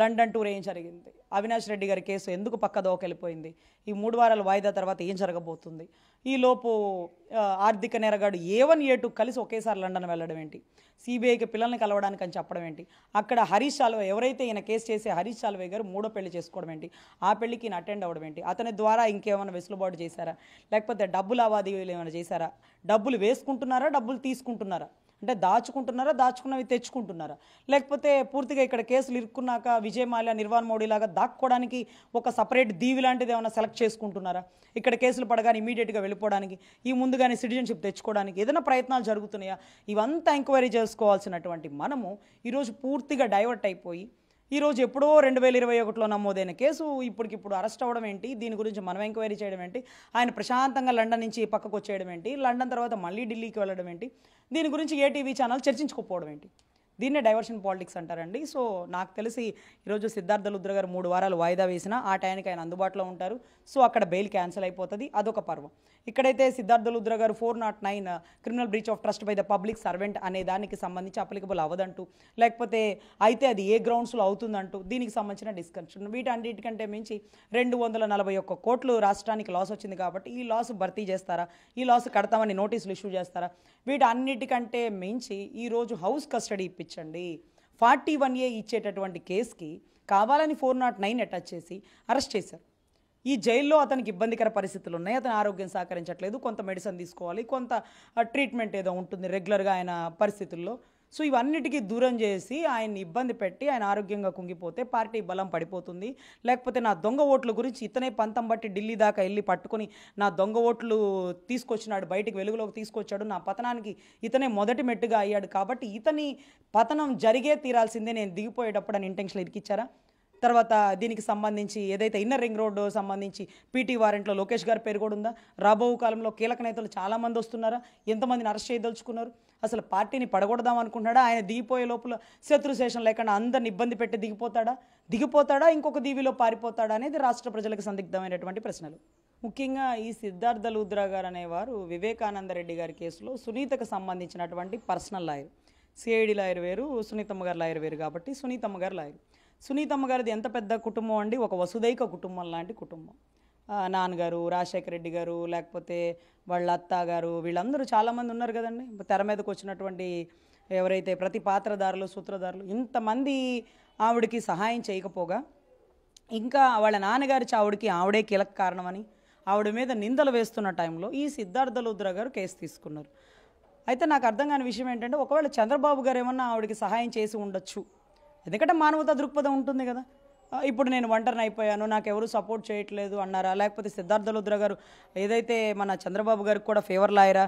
London tour ఏం జరిగింది అవినాష్ రెడ్డి గారి కేసు ఎందుకు పక్క దోకెళ్ళిపోయింది ఈ మూడు వారాల వాయిదా తర్వాత ఏం జరగబోతుంది ఈలోపు ఆర్థిక నేరగాడు ఏ వన్ ఏ టూ కలిసి ఒకేసారి లండన్ వెళ్ళడం ఏంటి సిబిఐకి పిల్లల్ని కలవడానికి అని చెప్పడం ఏంటి అక్కడ హరీష్ సాల్వే ఎవరైతే ఈయన కేసు చేసే హరీష్ సాల్వే గారు మూడో పెళ్లి చేసుకోవడం ఏంటి ఆ పెళ్లికి ఈయన అటెండ్ అవ్వడం ఏంటి అతని ద్వారా ఇంకేమైనా వెసులుబాటు చేశారా లేకపోతే డబ్బు లావాదేవీలు ఏమైనా చేశారా డబ్బులు వేసుకుంటున్నారా డబ్బులు తీసుకుంటున్నారా అంటే దాచుకుంటున్నారా దాచుకున్నవి తెచ్చుకుంటున్నారా లేకపోతే పూర్తిగా ఇక్కడ కేసులు ఇరుక్కున్నాక విజయమాల్య నిర్వాణ్ మోడీ లాగా దాక్కోవడానికి ఒక సపరేట్ దీవి లాంటిది ఏమైనా సెలెక్ట్ చేసుకుంటున్నారా ఇక్కడ కేసులు పడగానే ఇమీడియట్గా వెళ్ళిపోవడానికి ఈ ముందుగానే సిటిజన్షిప్ తెచ్చుకోవడానికి ఏదైనా ప్రయత్నాలు జరుగుతున్నాయా ఇవంతా ఎంక్వైరీ చేసుకోవాల్సినటువంటి మనము ఈరోజు పూర్తిగా డైవర్ట్ అయిపోయి ఈరోజు ఎప్పుడో రెండు వేల ఇరవై ఒకటిలో నమోదైన కేసు ఇప్పటికిప్పుడు అరెస్ట్ అవ్వడం ఏంటి దీని గురించి మనం ఎంక్వైరీ చేయడం ఏంటి ఆయన ప్రశాంతంగా లండన్ నుంచి పక్కకు వచ్చేయడం ఏంటి లండన్ తర్వాత మళ్ళీ ఢిల్లీకి వెళ్ళడం ఏంటి దీని గురించి ఏ టీవీ ఛానల్ చర్చించుకోకపోవడం ఏంటి దీన్నే డైవర్షన్ పాలిటిక్స్ అంటారండి సో నాకు తెలిసి ఈరోజు సిద్ధార్థ లుద్ర గారు మూడు వారాలు వాయిదా వేసినా ఆ టైంకి ఆయన అందుబాటులో ఉంటారు సో అక్కడ బెయిల్ క్యాన్సిల్ అయిపోతుంది అదొక పర్వం ఇక్కడైతే సిద్ధార్థ లుద్ర గారు four naught nine criminal breach of trust by the public servant అనే దానికి సంబంధించి అప్లికబుల్ అవ్వదంటూ లేకపోతే అయితే అది ఏ గ్రౌండ్స్లో అవుతుందంటూ దీనికి సంబంధించిన డిస్కషన్ వీటన్నిటికంటే మించి రెండు వందల నలభై ఒక్క కోట్లు రాష్ట్రానికి లాస్ వచ్చింది కాబట్టి ఈ లాస్ భర్తీ చేస్తారా ఈ లాస్ కడతామని నోటీసులు ఇష్యూ చేస్తారా వీటన్నిటికంటే మించి ఈరోజు హౌస్ కస్టడీ ఇప్పించారు చేయించండి ఫార్టీ వన్ ఏ ఇచ్చేటటువంటి కేసుకి కావాలని ఫోర్ నాట్ నైన్ అటాచ్ చేసి అరెస్ట్ చేశారు ఈ జైల్లో అతనికి ఇబ్బందికర పరిస్థితులు ఉన్నాయి అతని ఆరోగ్యం సహకరించట్లేదు కొంత మెడిసిన్ తీసుకోవాలి కొంత ట్రీట్మెంట్ ఏదో ఉంటుంది రెగ్యులర్గా ఆయన పరిస్థితుల్లో సో ఇవన్నిటికీ దూరం చేసి ఆయన్ని ఇబ్బంది పెట్టి ఆయన ఆరోగ్యంగా కుంగిపోతే పార్టీ బలం పడిపోతుంది లేకపోతే నా దొంగ ఓట్ల గురించి ఇతనే పంతం బట్టి ఢిల్లీ దాకా వెళ్ళి పట్టుకొని నా దొంగ ఓట్లు తీసుకొచ్చినాడు బయటికి వెలుగులోకి తీసుకొచ్చాడు నా పతనానికి ఇతనే మొదటి మెట్టుగా అయ్యాడు కాబట్టి ఇతని పతనం జరిగే తీరాల్సిందే నేను దిగిపోయేటప్పుడు అని ఇంటెన్షన్ ఇరికిచ్చారా తర్వాత దీనికి సంబంధించి ఏదైతే ఇన్నర్ రింగ్ రోడ్డు సంబంధించి పీటీ వారెంట్లో లోకేష్ గారి పేరు కూడా ఉందా రాబో కాలంలో కీలక నేతలు చాలామంది వస్తున్నారా ఎంతమందిని అరెస్ట్ చేయదలుచుకున్నారు అసలు పార్టీని పడగొడదాం అనుకుంటున్నాడా ఆయన దిగిపోయే లోపల శత్రుశేషం లేకుండా అందరిని ఇబ్బంది పెట్టి దిగిపోతాడా దిగిపోతాడా ఇంకొక దీవిలో పారిపోతాడా అనేది రాష్ట్ర ప్రజలకు సందిగ్ధమైనటువంటి ప్రశ్నలు ముఖ్యంగా ఈ సిద్ధార్థ లూద్రా గారు అనేవారు వివేకానందరెడ్డి గారి కేసులో సునీతకు సంబంధించినటువంటి పర్సనల్ లాయర్ సిఐడి లాయర్ వేరు సునీతమ్మ గారు లాయర్ వేరు కాబట్టి సునీతమ్మ గారు లాయర్ సునీతమ్మ గారిది ఎంత పెద్ద కుటుంబం అండి ఒక వసుదైక కుటుంబం లాంటి కుటుంబం నాన్నగారు రాజశేఖర రెడ్డి గారు లేకపోతే వాళ్ళ అత్త గారు వీళ్ళందరూ చాలామంది ఉన్నారు కదండి తెర మీదకు వచ్చినటువంటి ఎవరైతే ప్రతి పాత్రదారులు సూత్రధారులు ఇంతమంది ఆవిడకి సహాయం చేయకపోగా ఇంకా వాళ్ళ నాన్నగారి చావుడికి ఆవిడే కీలక కారణమని ఆవిడ మీద నిందలు వేస్తున్న టైంలో ఈ సిద్ధార్థ లుద్ర గారు కేసు తీసుకున్నారు అయితే నాకు అర్థం కాని విషయం ఏంటంటే ఒకవేళ చంద్రబాబు గారు ఏమన్నా ఆవిడకి సహాయం చేసి ఉండొచ్చు ఎందుకంటే మానవతా దృక్పథం ఉంటుంది కదా ఇప్పుడు నేను ఒంటరిని అయిపోయాను నాకు ఎవరు సపోర్ట్ చేయట్లేదు అన్నారా లేకపోతే సిద్ధార్థ లుద్ర గారు ఏదైతే మన చంద్రబాబు గారికి కూడా ఫేవర్ లాయరా